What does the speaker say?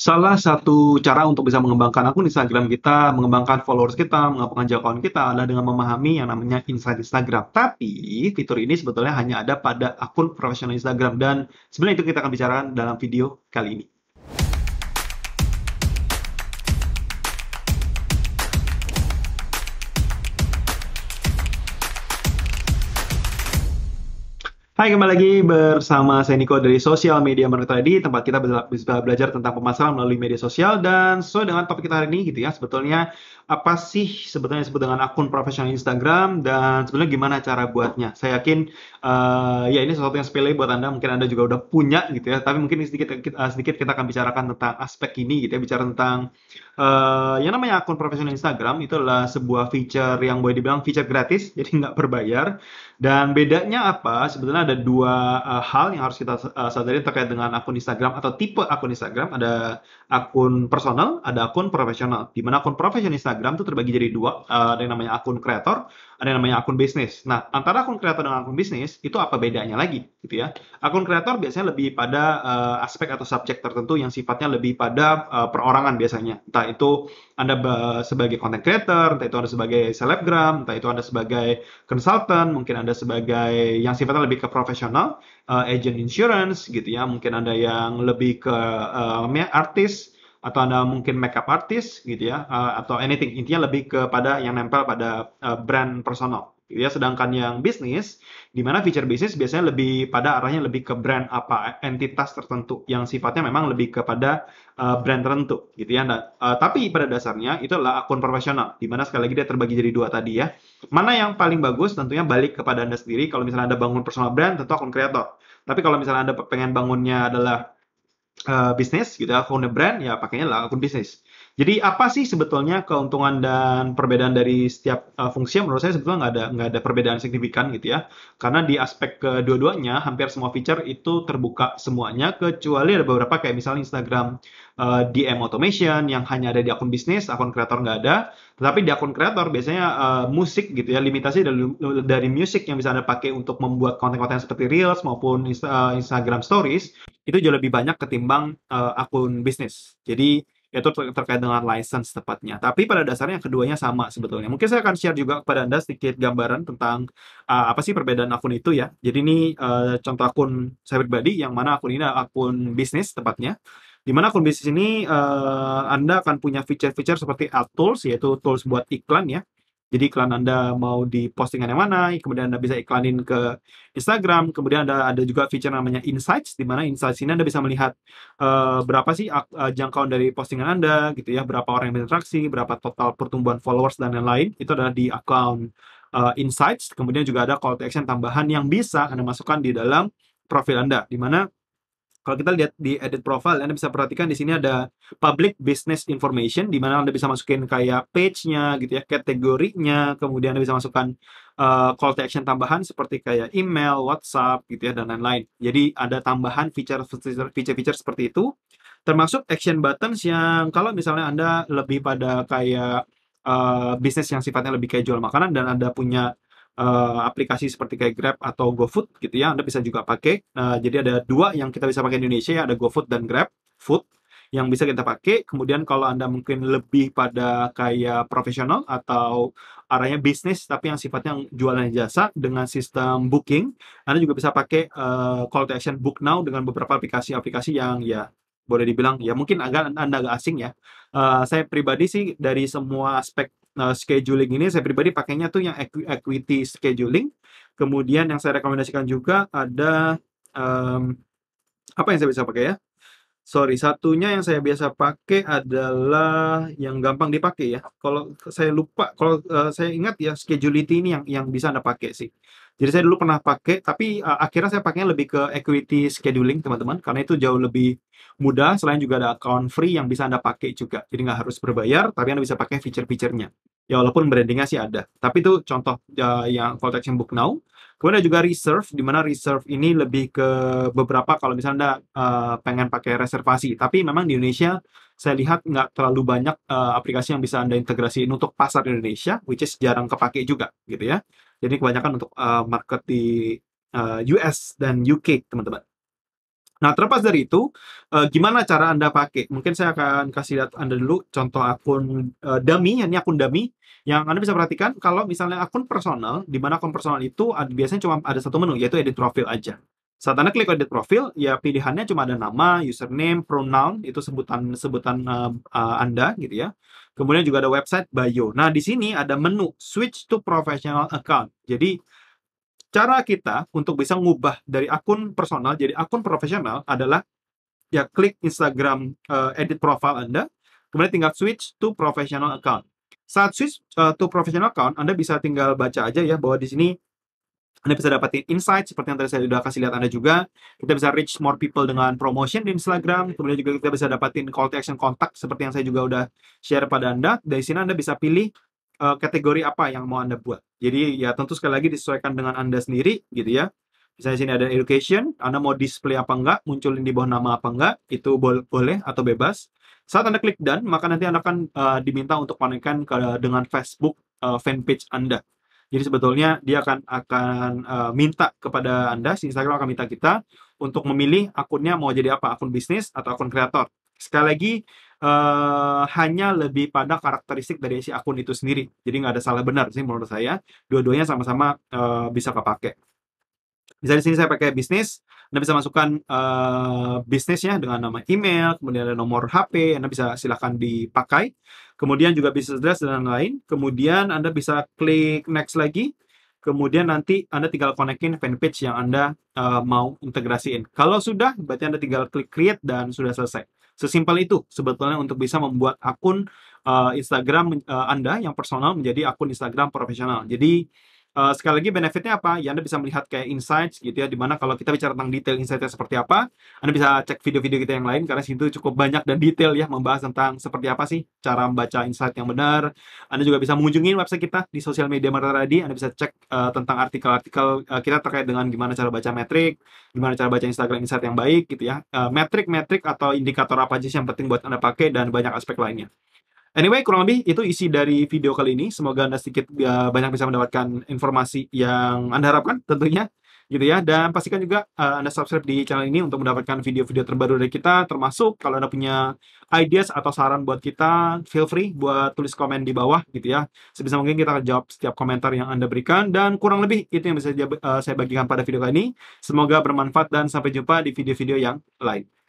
salah satu cara untuk bisa mengembangkan akun Instagram kita, mengembangkan followers kita, mengembangkan jangkauan kita adalah dengan memahami yang namanya insight Instagram. Tapi fitur ini sebetulnya hanya ada pada akun profesional Instagram dan sebenarnya itu kita akan bicarakan dalam video kali ini. Hai, kembali lagi bersama saya Niko dari Sosial Media Tadi, tempat kita bisa belajar tentang pemasaran melalui media sosial dan sesuai dengan topik kita hari ini gitu ya, sebetulnya apa sih sebetulnya disebut dengan akun profesional Instagram dan sebenarnya gimana cara buatnya. Saya yakin uh, ya ini sesuatu yang sepele buat Anda, mungkin Anda juga udah punya gitu ya, tapi mungkin sedikit eh, sedikit kita akan bicarakan tentang aspek ini gitu ya, bicara tentang uh, yang namanya akun profesional Instagram itu adalah sebuah feature yang boleh dibilang feature gratis, jadi nggak berbayar. Dan bedanya apa? Sebetulnya ada dua uh, hal yang harus kita uh, sadari terkait dengan akun Instagram atau tipe akun Instagram. Ada akun personal, ada akun profesional. Di mana akun profesional Instagram itu terbagi jadi dua. Uh, ada yang namanya akun kreator, ada yang namanya akun bisnis. Nah, antara akun kreator dengan akun bisnis itu apa bedanya lagi, gitu ya? Akun kreator biasanya lebih pada uh, aspek atau subjek tertentu yang sifatnya lebih pada uh, perorangan biasanya. Entah itu Anda sebagai content creator, entah itu Anda sebagai selebgram, entah itu Anda sebagai konsultan, mungkin Anda sebagai yang sifatnya lebih ke profesional, uh, agent insurance gitu ya, mungkin ada yang lebih ke uh, artis atau anda mungkin makeup artist gitu ya uh, atau anything intinya lebih kepada yang nempel pada uh, brand personal Ya, sedangkan yang bisnis, di mana feature bisnis biasanya lebih pada arahnya lebih ke brand apa, entitas tertentu yang sifatnya memang lebih kepada uh, brand tertentu, gitu ya. Nah, uh, tapi pada dasarnya itu adalah akun profesional, di mana sekali lagi dia terbagi jadi dua tadi ya. Mana yang paling bagus tentunya balik kepada anda sendiri. Kalau misalnya anda bangun personal brand, tentu akun kreator. Tapi kalau misalnya anda pengen bangunnya adalah uh, bisnis, gitu, ya, akun brand, ya pakainya lah akun bisnis. Jadi apa sih sebetulnya keuntungan dan perbedaan dari setiap uh, fungsi? Menurut saya sebetulnya nggak ada nggak ada perbedaan signifikan gitu ya. Karena di aspek kedua-duanya hampir semua feature itu terbuka semuanya kecuali ada beberapa kayak misalnya Instagram uh, eh, DM automation yang hanya ada di akun bisnis, akun kreator nggak ada. Tetapi di akun kreator biasanya uh, musik gitu ya limitasi dari dari musik yang bisa anda pakai untuk membuat konten-konten seperti reels maupun Instagram stories itu jauh lebih banyak ketimbang uh, akun bisnis. Jadi yaitu ter terkait dengan license tepatnya. Tapi pada dasarnya yang keduanya sama sebetulnya. Mungkin saya akan share juga kepada Anda sedikit gambaran tentang uh, apa sih perbedaan akun itu ya. Jadi ini uh, contoh akun saya pribadi yang mana akun ini akun bisnis tepatnya. Di mana akun bisnis ini uh, Anda akan punya feature-feature seperti ad tools yaitu tools buat iklan ya. Jadi iklan Anda mau di postingan yang mana, kemudian Anda bisa iklanin ke Instagram, kemudian Anda ada juga fitur namanya Insights, di mana Insights ini Anda bisa melihat uh, berapa sih uh, jangkauan dari postingan Anda, gitu ya, berapa orang yang berinteraksi, berapa total pertumbuhan followers dan lain-lain, itu adalah di account uh, Insights, kemudian juga ada call to action tambahan yang bisa Anda masukkan di dalam profil Anda, di mana kalau kita lihat di edit profile, Anda bisa perhatikan di sini ada public business information, di mana Anda bisa masukin kayak page-nya gitu ya, kategorinya, kemudian Anda bisa masukkan uh, call to action tambahan seperti kayak email, WhatsApp gitu ya, dan lain-lain. Jadi ada tambahan feature-feature seperti itu, termasuk action buttons yang kalau misalnya Anda lebih pada kayak uh, bisnis yang sifatnya lebih kayak jual makanan dan Anda punya uh, aplikasi seperti kayak Grab atau GoFood gitu ya, Anda bisa juga pakai. nah, jadi ada dua yang kita bisa pakai di Indonesia, ya, ada GoFood dan Grab Food yang bisa kita pakai. Kemudian kalau Anda mungkin lebih pada kayak profesional atau arahnya bisnis tapi yang sifatnya jualan jasa dengan sistem booking, Anda juga bisa pakai uh, call to action book now dengan beberapa aplikasi-aplikasi yang ya boleh dibilang ya mungkin agak Anda agak asing ya. Uh, saya pribadi sih dari semua aspek uh, scheduling ini saya pribadi pakainya tuh yang equity scheduling. Kemudian yang saya rekomendasikan juga ada um, apa yang saya bisa pakai ya? sorry satunya yang saya biasa pakai adalah yang gampang dipakai ya kalau saya lupa kalau uh, saya ingat ya schedulity ini yang yang bisa anda pakai sih jadi saya dulu pernah pakai tapi uh, akhirnya saya pakainya lebih ke equity scheduling teman-teman karena itu jauh lebih mudah selain juga ada account free yang bisa anda pakai juga jadi nggak harus berbayar tapi anda bisa pakai feature-featurenya ya walaupun brandingnya sih ada tapi itu contoh uh, yang contact book now Kemudian juga reserve, di mana reserve ini lebih ke beberapa kalau misalnya Anda uh, pengen pakai reservasi. Tapi memang di Indonesia saya lihat nggak terlalu banyak uh, aplikasi yang bisa Anda integrasiin untuk pasar Indonesia, which is jarang kepake juga gitu ya. Jadi kebanyakan untuk uh, market di uh, US dan UK, teman-teman. Nah, terlepas dari itu, uh, gimana cara Anda pakai? Mungkin saya akan kasih lihat Anda dulu contoh akun uh, dummy, ini akun dummy, yang Anda bisa perhatikan kalau misalnya akun personal, di mana akun personal itu ada, biasanya cuma ada satu menu, yaitu edit profil aja. Saat Anda klik edit profil, ya pilihannya cuma ada nama, username, pronoun, itu sebutan sebutan uh, uh, Anda gitu ya. Kemudian juga ada website, bio. Nah, di sini ada menu switch to professional account. Jadi, Cara kita untuk bisa ngubah dari akun personal jadi akun profesional adalah ya klik Instagram uh, edit profile Anda, kemudian tinggal switch to professional account. Saat switch uh, to professional account, Anda bisa tinggal baca aja ya bahwa di sini anda bisa dapatin insight seperti yang tadi saya sudah kasih lihat Anda juga. Kita bisa reach more people dengan promotion di Instagram. Kemudian juga kita bisa dapatin call to action kontak seperti yang saya juga udah share pada Anda. Dari sini Anda bisa pilih uh, kategori apa yang mau Anda buat. Jadi ya tentu sekali lagi disesuaikan dengan Anda sendiri gitu ya. Misalnya sini ada education, Anda mau display apa enggak, munculin di bawah nama apa enggak, itu boleh atau bebas. Saat Anda klik done, maka nanti Anda akan uh, diminta untuk konekkan ke, dengan Facebook uh, fanpage Anda. Jadi sebetulnya dia akan akan uh, minta kepada Anda, si Instagram akan minta kita untuk memilih akunnya mau jadi apa, akun bisnis atau akun kreator. Sekali lagi, uh, hanya lebih pada karakteristik dari si akun itu sendiri. Jadi nggak ada salah benar sih menurut saya. Dua-duanya sama-sama uh, bisa kepake. Bisa di sini saya pakai bisnis. Anda bisa masukkan uh, bisnisnya dengan nama email, kemudian ada nomor HP. Anda bisa silahkan dipakai. Kemudian juga bisnis address dan lain-lain. Kemudian Anda bisa klik next lagi kemudian nanti Anda tinggal konekin fanpage yang Anda uh, mau integrasiin. Kalau sudah, berarti Anda tinggal klik create dan sudah selesai. Sesimpel itu sebetulnya untuk bisa membuat akun uh, Instagram uh, Anda yang personal menjadi akun Instagram profesional. Jadi Uh, sekali lagi benefitnya apa? Ya Anda bisa melihat kayak insights gitu ya, dimana kalau kita bicara tentang detail insightnya seperti apa, Anda bisa cek video-video kita yang lain karena situ cukup banyak dan detail ya membahas tentang seperti apa sih cara membaca insight yang benar. Anda juga bisa mengunjungi website kita di sosial media Marta Radi, Anda bisa cek uh, tentang artikel-artikel uh, kita terkait dengan gimana cara baca metrik, gimana cara baca Instagram insight yang baik gitu ya. Uh, metrik-metrik atau indikator apa aja sih yang penting buat Anda pakai dan banyak aspek lainnya. Anyway, kurang lebih itu isi dari video kali ini. Semoga Anda sedikit uh, banyak bisa mendapatkan informasi yang Anda harapkan tentunya gitu ya. Dan pastikan juga uh, Anda subscribe di channel ini untuk mendapatkan video-video terbaru dari kita termasuk kalau Anda punya ideas atau saran buat kita, feel free buat tulis komen di bawah gitu ya. Sebisa mungkin kita akan jawab setiap komentar yang Anda berikan dan kurang lebih itu yang bisa eh, saya bagikan pada video kali ini. Semoga bermanfaat dan sampai jumpa di video-video yang lain.